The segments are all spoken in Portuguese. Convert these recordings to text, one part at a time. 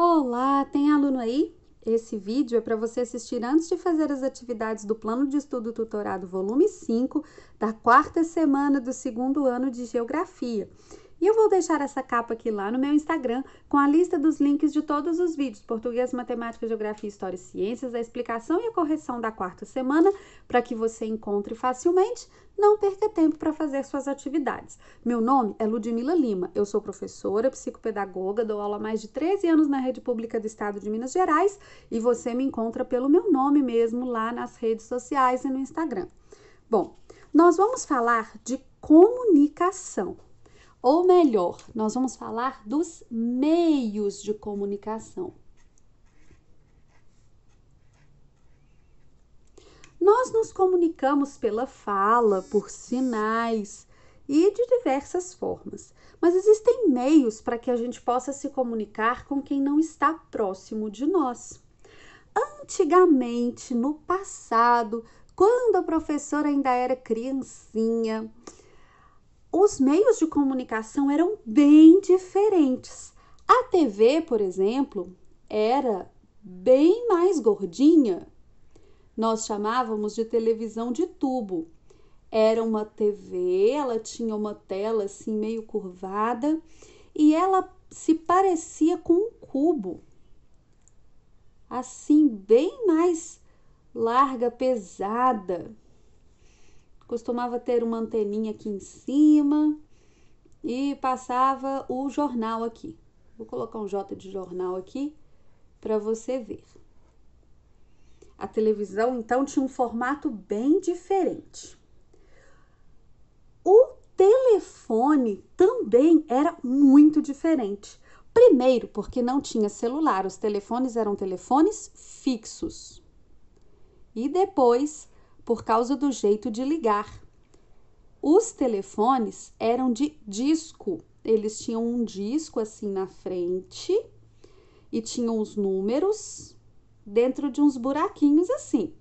Olá, tem aluno aí? Esse vídeo é para você assistir antes de fazer as atividades do Plano de Estudo Tutorado Volume 5 da quarta semana do segundo ano de Geografia. E eu vou deixar essa capa aqui lá no meu Instagram com a lista dos links de todos os vídeos: português, matemática, geografia, história e ciências, a explicação e a correção da quarta semana, para que você encontre facilmente. Não perca tempo para fazer suas atividades. Meu nome é Ludmila Lima, eu sou professora, psicopedagoga, dou aula há mais de 13 anos na rede pública do estado de Minas Gerais e você me encontra pelo meu nome mesmo lá nas redes sociais e no Instagram. Bom, nós vamos falar de comunicação. Ou melhor, nós vamos falar dos meios de comunicação. Nós nos comunicamos pela fala, por sinais e de diversas formas, mas existem meios para que a gente possa se comunicar com quem não está próximo de nós. Antigamente, no passado, quando a professora ainda era criancinha, os meios de comunicação eram bem diferentes. A TV, por exemplo, era bem mais gordinha. Nós chamávamos de televisão de tubo. Era uma TV, ela tinha uma tela assim meio curvada e ela se parecia com um cubo. Assim, bem mais larga, pesada costumava ter uma anteninha aqui em cima e passava o jornal aqui. Vou colocar um J de jornal aqui para você ver. A televisão então tinha um formato bem diferente. O telefone também era muito diferente. Primeiro, porque não tinha celular, os telefones eram telefones fixos. E depois, por causa do jeito de ligar. Os telefones eram de disco, eles tinham um disco assim na frente e tinham os números dentro de uns buraquinhos assim.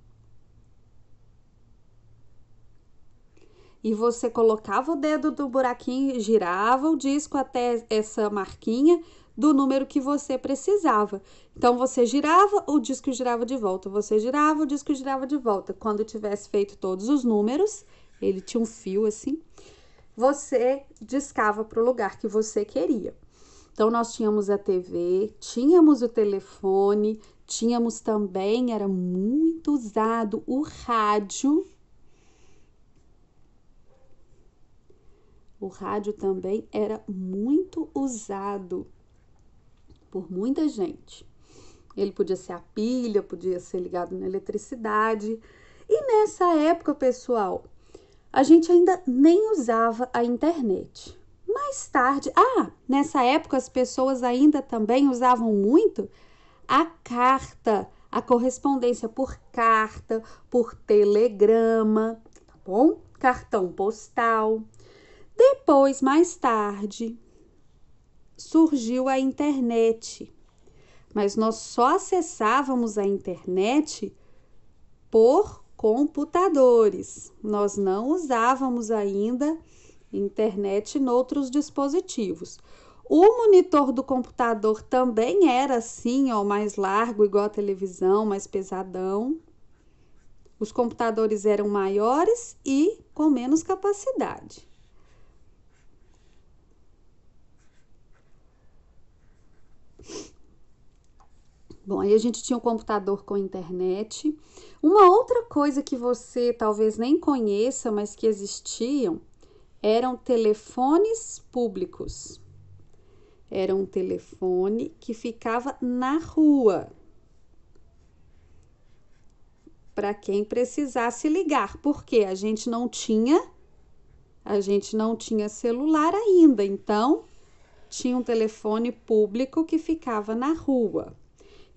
E você colocava o dedo do buraquinho, girava o disco até essa marquinha, do número que você precisava. Então você girava, o disco girava de volta, você girava, o disco girava de volta. Quando tivesse feito todos os números, ele tinha um fio assim, você discava para o lugar que você queria. Então nós tínhamos a TV, tínhamos o telefone, tínhamos também, era muito usado o rádio. O rádio também era muito usado por muita gente. Ele podia ser a pilha, podia ser ligado na eletricidade. E nessa época, pessoal, a gente ainda nem usava a internet. Mais tarde, ah, nessa época as pessoas ainda também usavam muito a carta, a correspondência por carta, por telegrama, tá bom? Cartão postal. Depois, mais tarde, surgiu a internet. Mas nós só acessávamos a internet por computadores. Nós não usávamos ainda internet em outros dispositivos. O monitor do computador também era assim, ó, mais largo, igual a televisão, mais pesadão. Os computadores eram maiores e com menos capacidade. Bom, aí a gente tinha um computador com internet. Uma outra coisa que você talvez nem conheça, mas que existiam, eram telefones públicos. Era um telefone que ficava na rua para quem precisasse ligar, porque a gente não tinha a gente não tinha celular ainda, então tinha um telefone público que ficava na rua.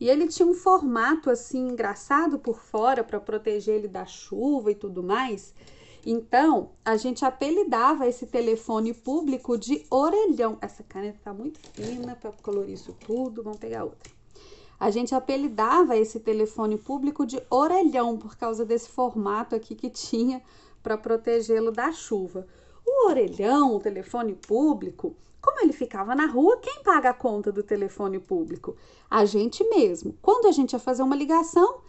E ele tinha um formato assim engraçado por fora para proteger ele da chuva e tudo mais. Então, a gente apelidava esse telefone público de orelhão. Essa caneta tá muito fina para colorir isso tudo, vamos pegar outra. A gente apelidava esse telefone público de orelhão por causa desse formato aqui que tinha para protegê-lo da chuva. O orelhão, o telefone público, como ele ficava na rua, quem paga a conta do telefone público? A gente mesmo. Quando a gente ia fazer uma ligação,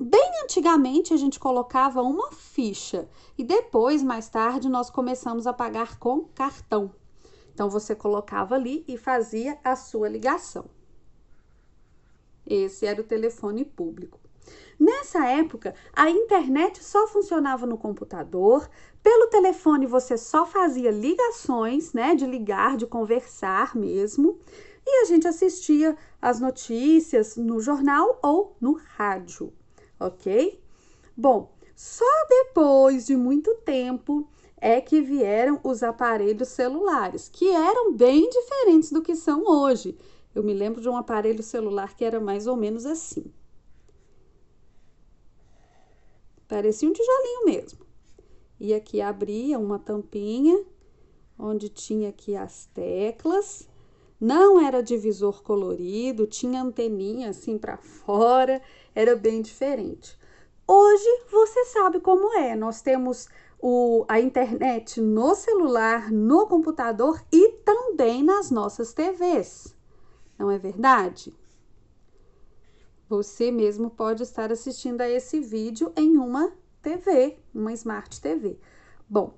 bem antigamente a gente colocava uma ficha e depois, mais tarde, nós começamos a pagar com cartão. Então você colocava ali e fazia a sua ligação. Esse era o telefone público. Nessa época, a internet só funcionava no computador, pelo telefone você só fazia ligações, né, de ligar, de conversar mesmo, e a gente assistia as notícias no jornal ou no rádio, ok? Bom, só depois de muito tempo é que vieram os aparelhos celulares, que eram bem diferentes do que são hoje. Eu me lembro de um aparelho celular que era mais ou menos assim. parecia um tijolinho mesmo. E aqui abria uma tampinha onde tinha aqui as teclas. Não era divisor colorido, tinha anteninha assim para fora, era bem diferente. Hoje você sabe como é. Nós temos o, a internet no celular, no computador e também nas nossas TVs. Não é verdade? Você mesmo pode estar assistindo a esse vídeo em uma TV, uma Smart TV. Bom,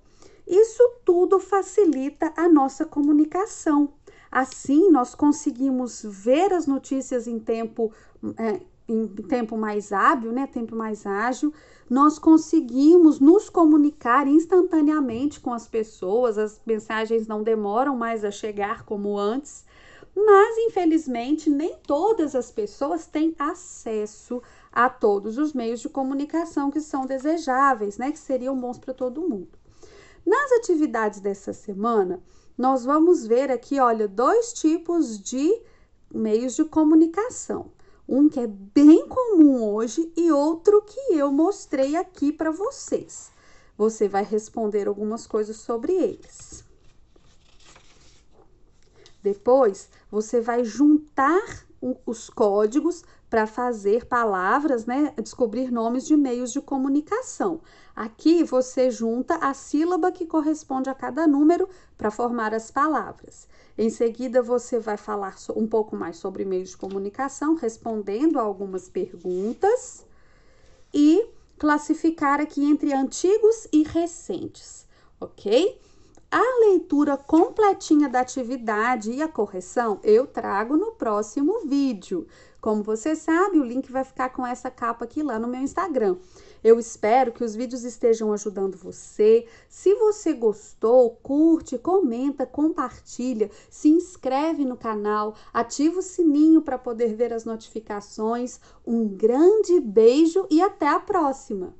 isso tudo facilita a nossa comunicação. Assim, nós conseguimos ver as notícias em tempo, é, em tempo mais hábil, né? Tempo mais ágil. Nós conseguimos nos comunicar instantaneamente com as pessoas, as mensagens não demoram mais a chegar como antes. Mas, infelizmente, nem todas as pessoas têm acesso a todos os meios de comunicação que são desejáveis, né? Que seriam bons para todo mundo. Nas atividades dessa semana, nós vamos ver aqui, olha, dois tipos de meios de comunicação. Um que é bem comum hoje e outro que eu mostrei aqui para vocês. Você vai responder algumas coisas sobre eles. Depois, você vai juntar os códigos para fazer palavras, né? Descobrir nomes de meios de comunicação. Aqui você junta a sílaba que corresponde a cada número para formar as palavras. Em seguida, você vai falar um pouco mais sobre meios de comunicação, respondendo algumas perguntas e classificar aqui entre antigos e recentes, ok? A leitura completinha da atividade e a correção eu trago no próximo vídeo. Como você sabe, o link vai ficar com essa capa aqui lá no meu Instagram. Eu espero que os vídeos estejam ajudando você. Se você gostou, curte, comenta, compartilha, se inscreve no canal, ativa o sininho para poder ver as notificações. Um grande beijo e até a próxima!